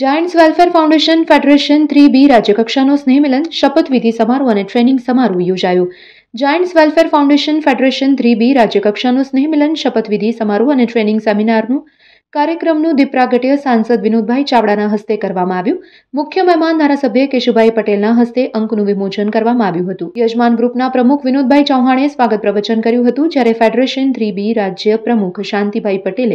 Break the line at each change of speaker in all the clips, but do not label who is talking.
Giants welfare foundation federation three B રાજ્યકક્ષાનો મિલન શપથવિધિ સમારોહ અને ટ્રેનિંગ સમારોહ યોજાયો giants welfare foundation federation three B રાજ્યકક્ષાનો સ્નેહ મિલન શપથવિધિ સમારોહ અને ટ્રેનિંગ સેમિનારનું કાર્યક્રમનું દીપરાગટીય સાંસદ વિનોદભાઈ ચાવડાના હસ્તે કરવામાં આવ્યું મુખ્ય મહેમાન ધારાસભ્ય કેશુભાઈ પટેલના હસ્તે અંકનું વિમોચન કરવામાં આવ્યું હતું યજમાન ગ્રુપના પ્રમુખ વિનોદભાઈ ચૌહાણે સ્વાગત પ્રવચન કર્યું હતું જ્યારે ફેડરેશન થ્રી રાજ્ય પ્રમુખ શાંતિભાઈ પટેલે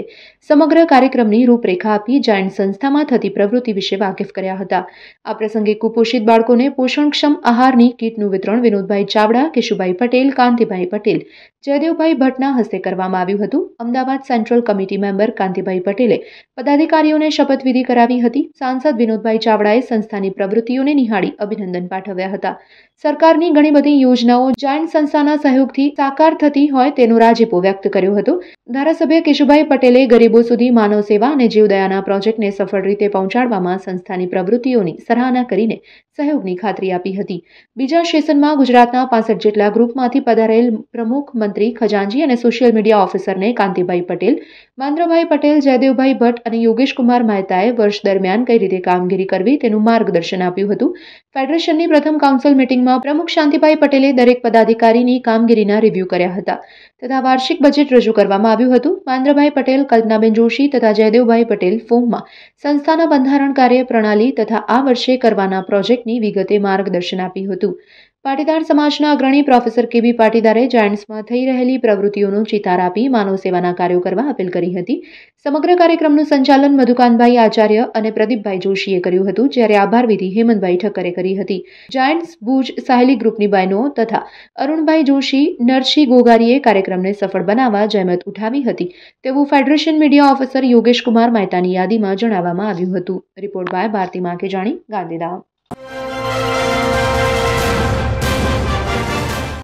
સમગ્ર કાર્યક્રમની રૂપરેખા આપી જાયન્ટ સંસ્થામાં થતી પ્રવૃત્તિ વિશે વાકેફ કર્યા હતા આ પ્રસંગે કુપોષિત બાળકોને પોષણક્ષમ આહારની કીટનું વિતરણ વિનોદભાઈ ચાવડા કેશુભાઈ પટેલ કાંતિભાઈ પટેલ જયદેવભાઈ ભટ્ટના હસ્તે કરવામાં આવ્યું હતું Ahmedabad central committee member Kantibhai પટેલે પદાધિકારીઓને શપથવિધિ કરાવી હતી સાંસદ વિનોદભાઈ ચાવડાએ સંસ્થાની પ્રવૃત્તિઓને નિહાળી અભિનંદન પાઠવ્યા હતા સરકારની ઘણી બધી યોજનાઓ જાયન્ટ સંસ્થાના સહયોગથી સાકાર થતી હોય તેનો રાજીપો વ્યક્ત કર્યો હતો ધારાસભ્ય કેશુભાઈ પટેલે ગરીબો સુધી માનવ સેવા અને જીવદયાના પ્રોજેક્ટને સફળ રીતે પહોંચાડવામાં સંસ્થાની પ્રવૃત્તિઓની સરાહના કરીને સહયોગની ખાતરી આપી હતી બીજા સેશનમાં ગુજરાતના પાસઠ જેટલા ગ્રુપમાંથી પધારેલ પ્રમુખ મંત્રી ખજાનજી અને સોશિયલ મીડિયા ઓફિસરને કાંતિભાઈ પટેલ માંદ્રભાઈ પટેલ જય સહદેવભાઈ ભટ્ટ અને યોગેશકુમાર મહેતાએ વર્ષ દરમિયાન કઈ રીતે કામગીરી કરવી તેનું માર્ગદર્શન આપ્યું હતું ફેડરેશનની પ્રથમ કાઉન્સિલ મિટિંગમાં પ્રમુખ શાંતિભાઈ પટેલે દરેક પદાધિકારીની કામગીરીના રિવ્યૂ કર્યા હતા તથા વાર્ષિક બજેટ રજૂ કરવામાં આવ્યું હતું માંદ્રભાઈ પટેલ કલ્પનાબેન જોશી તથા જયદેવભાઈ પટેલ ફોર્મમાં સંસ્થાના બંધારણ કાર્ય પ્રણાલી તથા આ વર્ષે કરવાના પ્રોજેક્ટની વિગતે માર્ગદર્શન આપ્યું હતું પાટીદાર સમાજના અગ્રણી પ્રોફેસર કેબી પાટીદારે જાયન્ટ્સમાં થઈ રહેલી પ્રવૃત્તિઓનો ચિતાર આપી માનવ સેવાના કાર્યો કરવા અપીલ કરી હતી સમગ્ર કાર્યક્રમનું સંચાલન મધુકાનભાઈ આચાર્ય અને પ્રદીપભાઈ જોશીએ કર્યું હતું જ્યારે આભાર વિધિ હેમંતભાઈ ઠક્કરે કરી હતી જાયન્ટ્સ ભુજ સાહેલી ગ્રુપની બહેનો તથા અરુણભાઈ જોશી નરસિંહ ગોગારીએ કાર્યક્રમ કાર્યક્રમને સફળ બનાવવા જહેમત ઉઠાવી હતી તેવું federation media officer Yogesh Kumar મહેતાની યાદીમાં જણાવવામાં આવ્યું હતું રિપોર્ટ બાય ભારતી માખેજાણી ગાંધીધામ